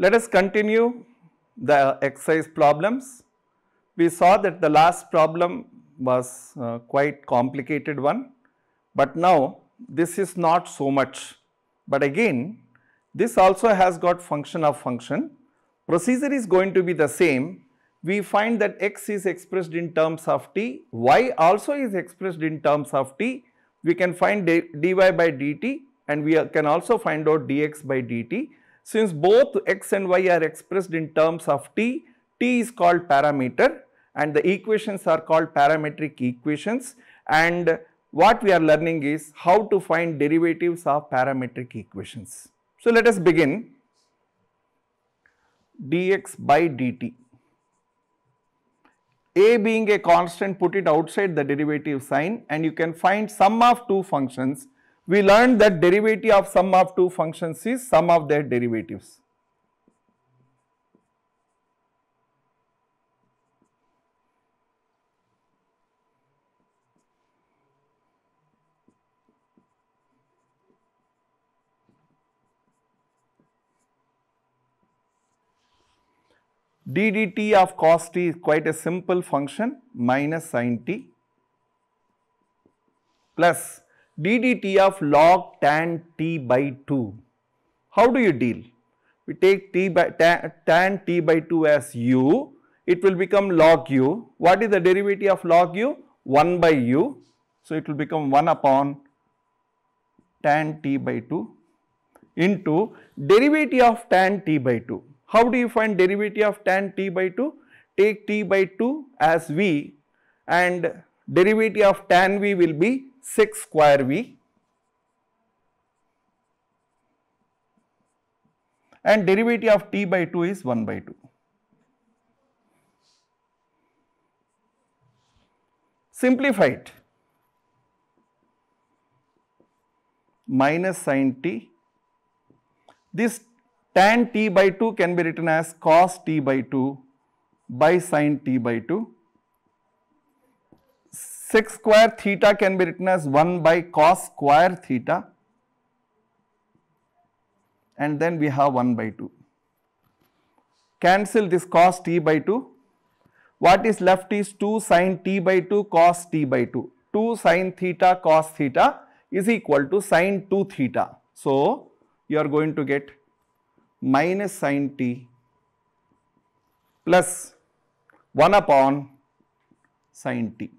Let us continue the exercise problems. We saw that the last problem was uh, quite complicated one, but now this is not so much. But again, this also has got function of function. Procedure is going to be the same. We find that x is expressed in terms of t, y also is expressed in terms of t. We can find dy by dt and we uh, can also find out dx by dt since both x and y are expressed in terms of t, t is called parameter and the equations are called parametric equations and what we are learning is how to find derivatives of parametric equations. So, let us begin dx by dt. A being a constant put it outside the derivative sign and you can find sum of two functions we learned that derivative of sum of two functions is sum of their derivatives. ddt of cos t is quite a simple function minus sin t plus ddt of log tan t by 2. How do you deal? We take t by tan, tan t by 2 as u, it will become log u. What is the derivative of log u? 1 by u. So, it will become 1 upon tan t by 2 into derivative of tan t by 2. How do you find derivative of tan t by 2? Take t by 2 as v and derivative of tan v will be 6 square V and derivative of T by 2 is 1 by 2. Simplify it minus sin t. This tan t by 2 can be written as cos t by 2 by sin t by 2 6 square theta can be written as 1 by cos square theta and then we have 1 by 2. Cancel this cos t by 2. What is left is 2 sin t by 2 cos t by 2. 2 sin theta cos theta is equal to sin 2 theta. So, you are going to get minus sin t plus 1 upon sin t.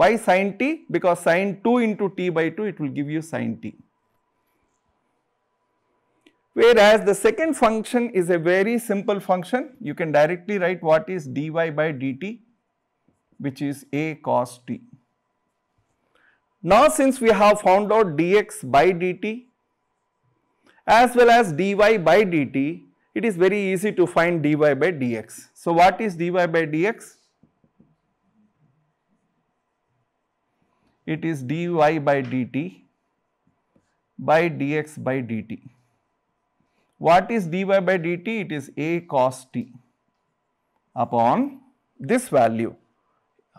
Why sine t? Because sine 2 into t by 2 it will give you sine t. Whereas the second function is a very simple function. You can directly write what is dy by dt which is a cos t. Now since we have found out dx by dt as well as dy by dt, it is very easy to find dy by dx. So what is dy by dx? it is dy by dt by dx by dt. What is dy by dt? It is a cos t upon this value.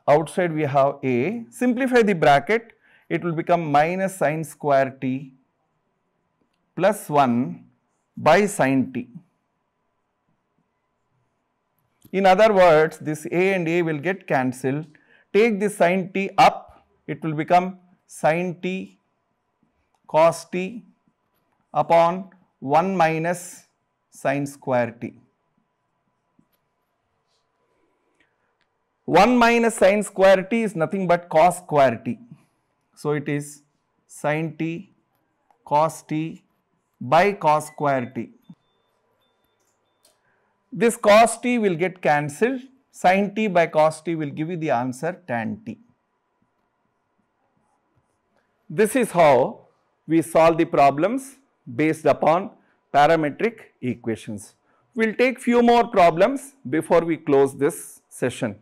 Outside we have a, simplify the bracket, it will become minus sine square t plus 1 by sine t. In other words, this a and a will get cancelled, take the sine t up it will become sin t cos t upon 1 minus sin square t. 1 minus sin square t is nothing but cos square t. So, it is sin t cos t by cos square t. This cos t will get cancelled, sin t by cos t will give you the answer tan t. This is how we solve the problems based upon parametric equations. We will take few more problems before we close this session.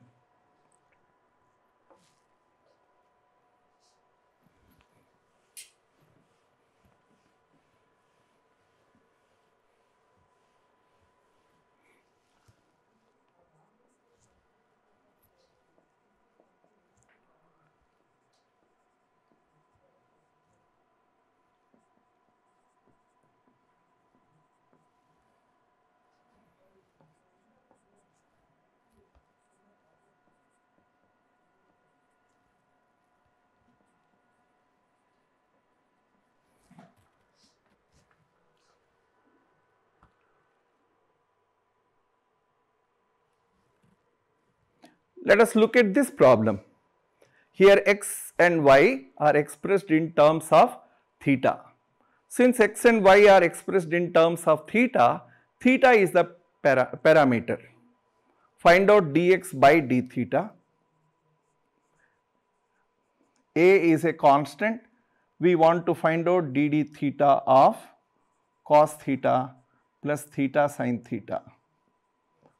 Let us look at this problem. Here x and y are expressed in terms of theta. Since x and y are expressed in terms of theta, theta is the para parameter. Find out dx by d theta. A is a constant. We want to find out dd theta of cos theta plus theta sine theta.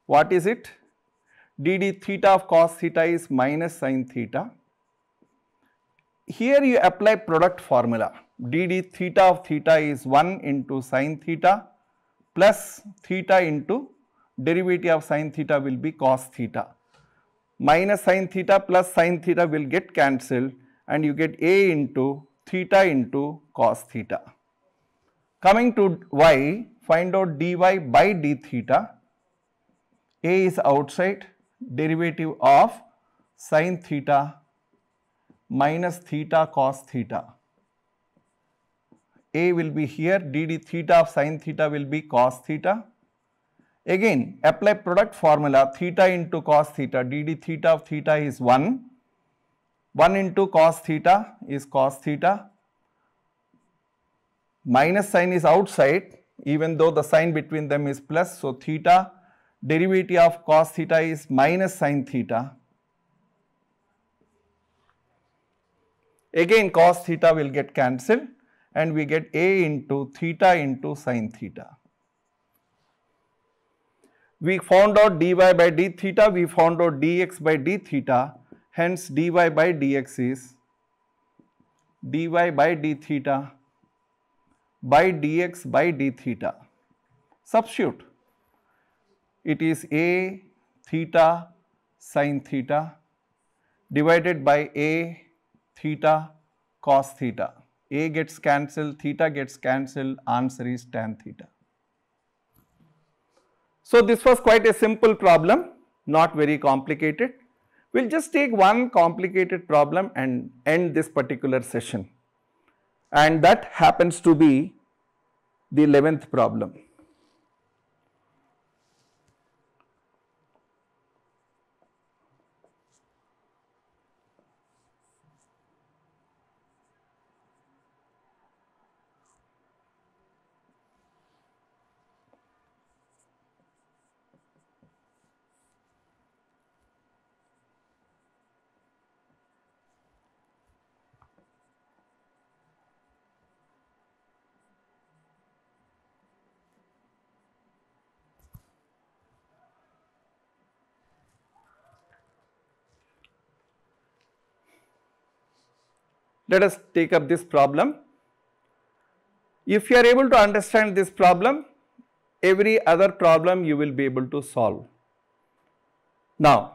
What is it? dd theta of cos theta is minus sine theta. Here you apply product formula dd theta of theta is 1 into sine theta plus theta into derivative of sine theta will be cos theta. Minus sine theta plus sine theta will get cancelled and you get a into theta into cos theta. Coming to y, find out dy by d theta. a is outside, derivative of sine theta minus theta cos theta. A will be here, dd theta of sine theta will be cos theta. Again, apply product formula theta into cos theta, dd theta of theta is 1, 1 into cos theta is cos theta, minus sign is outside even though the sign between them is plus. So, theta derivative of cos theta is minus sine theta. Again cos theta will get cancelled and we get a into theta into sine theta. We found out dy by d theta, we found out dx by d theta, hence dy by dx is dy by d theta by dx by d theta. Substitute it is A theta sine theta divided by A theta cos theta. A gets cancelled, theta gets cancelled, answer is tan theta. So, this was quite a simple problem, not very complicated. We will just take one complicated problem and end this particular session and that happens to be the 11th problem. Let us take up this problem. If you are able to understand this problem, every other problem you will be able to solve. Now,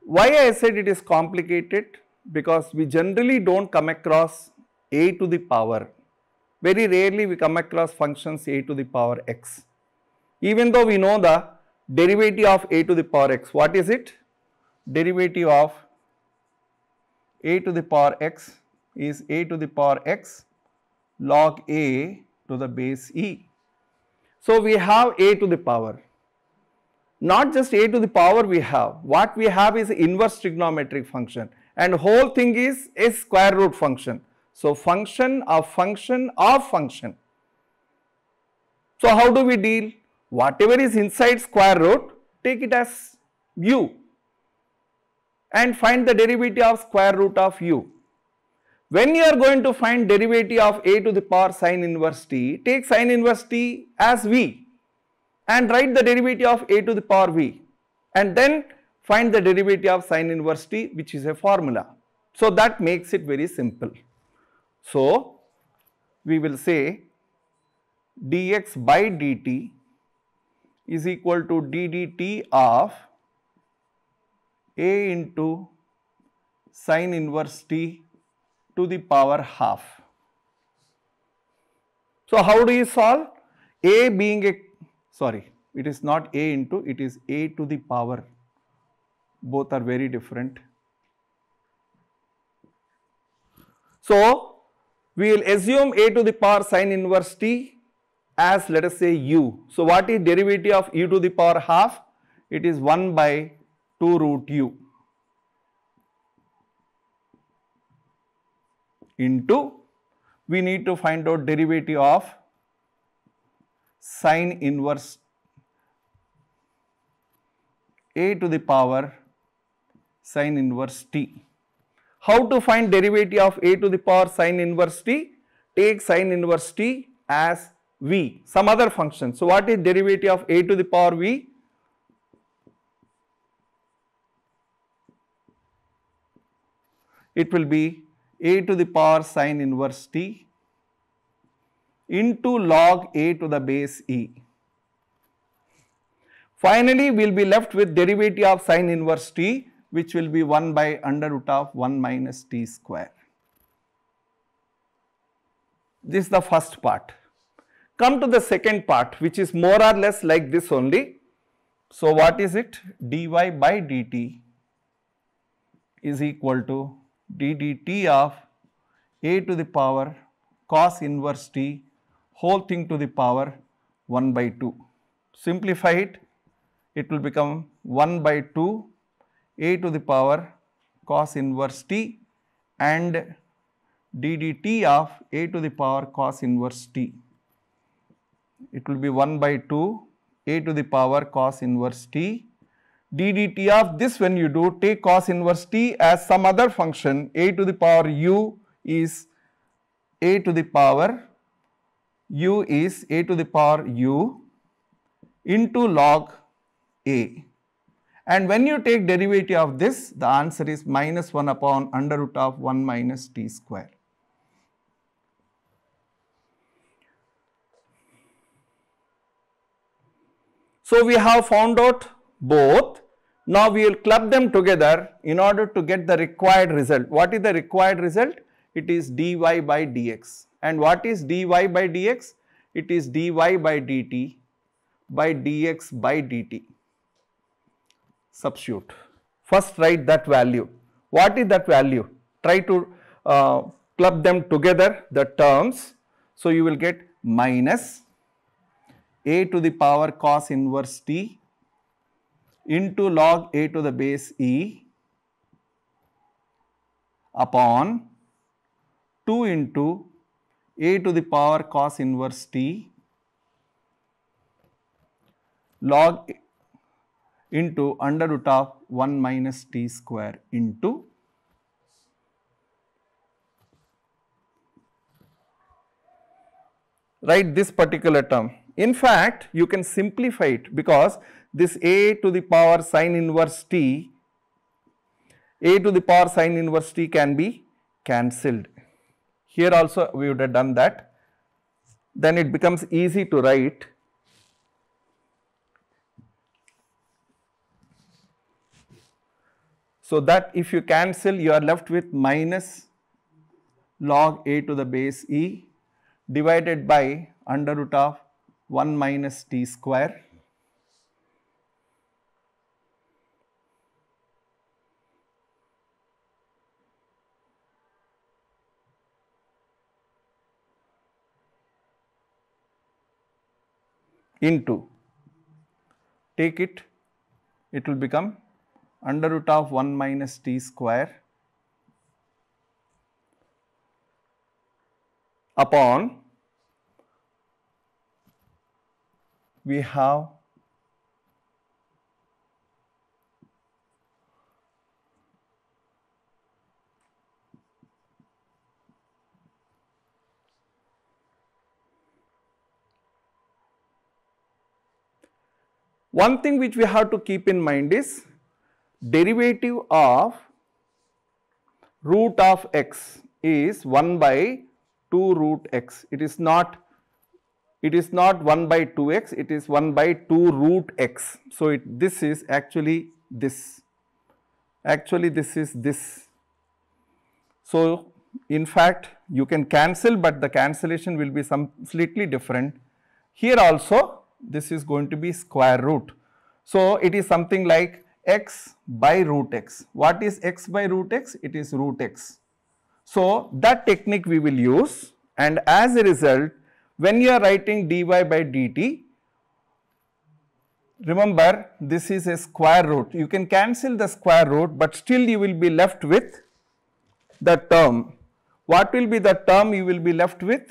why I said it is complicated? Because we generally do not come across a to the power. Very rarely we come across functions a to the power x. Even though we know the derivative of a to the power x, what is it? Derivative of a to the power x is a to the power x log a to the base e. So, we have a to the power not just a to the power we have what we have is inverse trigonometric function and whole thing is a square root function. So, function of function of function. So, how do we deal? Whatever is inside square root take it as u and find the derivative of square root of u. When you are going to find derivative of a to the power sine inverse t, take sine inverse t as v and write the derivative of a to the power v and then find the derivative of sine inverse t which is a formula. So that makes it very simple. So we will say dx by dt is equal to ddt of a into sine inverse t to the power half. So, how do you solve? A being a, sorry, it is not A into, it is A to the power. Both are very different. So, we will assume A to the power sine inverse t as let us say u. So, what is derivative of e to the power half? It is 1 by 2 root u into we need to find out derivative of sine inverse a to the power sine inverse t. How to find derivative of a to the power sine inverse t? Take sine inverse t as v, some other function. So, what is derivative of a to the power v? it will be a to the power sine inverse t into log a to the base e. Finally, we will be left with derivative of sine inverse t which will be 1 by under root of 1 minus t square. This is the first part. Come to the second part which is more or less like this only. So, what is it? dy by dt is equal to ddt of a to the power cos inverse t whole thing to the power 1 by 2. Simplify it, it will become 1 by 2 a to the power cos inverse t and ddt of a to the power cos inverse t. It will be 1 by 2 a to the power cos inverse t ddt of this when you do take cos inverse t as some other function a to the power u is a to the power u is a to the power u into log a and when you take derivative of this the answer is minus 1 upon under root of 1 minus t square. So, we have found out both. Now we will club them together in order to get the required result. What is the required result? It is dy by dx. And what is dy by dx? It is dy by dt by dx by dt. Substitute. First write that value. What is that value? Try to uh, club them together, the terms. So you will get minus a to the power cos inverse t into log a to the base e upon 2 into a to the power cos inverse t log into under root of 1 minus t square into write this particular term in fact, you can simplify it because this a to the power sine inverse t, a to the power sine inverse t can be cancelled. Here also we would have done that. Then it becomes easy to write So that if you cancel you are left with minus log a to the base e divided by under root of 1 minus t square into take it it will become under root of 1 minus t square upon we have One thing which we have to keep in mind is derivative of root of x is 1 by 2 root x. It is not it is not 1 by 2x, it is 1 by 2 root x. So, it, this is actually this, actually this is this. So, in fact, you can cancel, but the cancellation will be some slightly different. Here also, this is going to be square root. So, it is something like x by root x. What is x by root x? It is root x. So, that technique we will use and as a result when you are writing dy by dt, remember this is a square root. You can cancel the square root but still you will be left with the term. What will be the term you will be left with?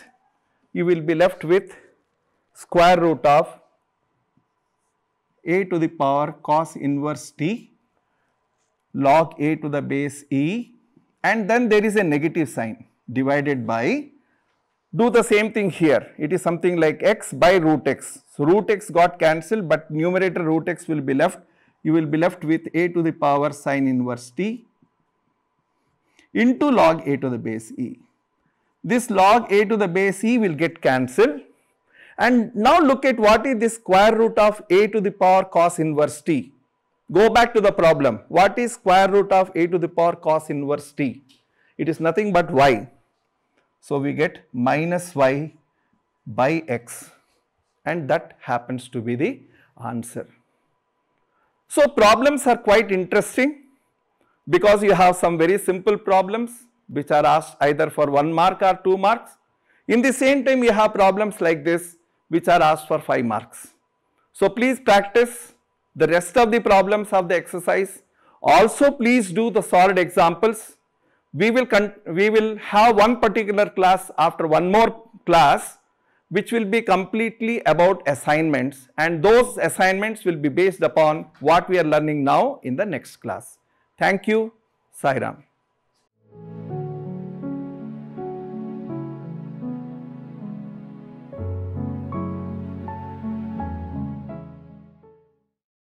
You will be left with square root of a to the power cos inverse t log a to the base e and then there is a negative sign divided by do the same thing here. It is something like x by root x. So, root x got cancelled, but numerator root x will be left. You will be left with a to the power sine inverse t into log a to the base e. This log a to the base e will get cancelled. And now look at what is the square root of a to the power cos inverse t. Go back to the problem. What is square root of a to the power cos inverse t? It is nothing but y so, we get minus y by x and that happens to be the answer. So, problems are quite interesting because you have some very simple problems which are asked either for 1 mark or 2 marks. In the same time you have problems like this which are asked for 5 marks. So, please practice the rest of the problems of the exercise. Also, please do the solid examples we will, we will have one particular class after one more class which will be completely about assignments and those assignments will be based upon what we are learning now in the next class. Thank you, Sairam.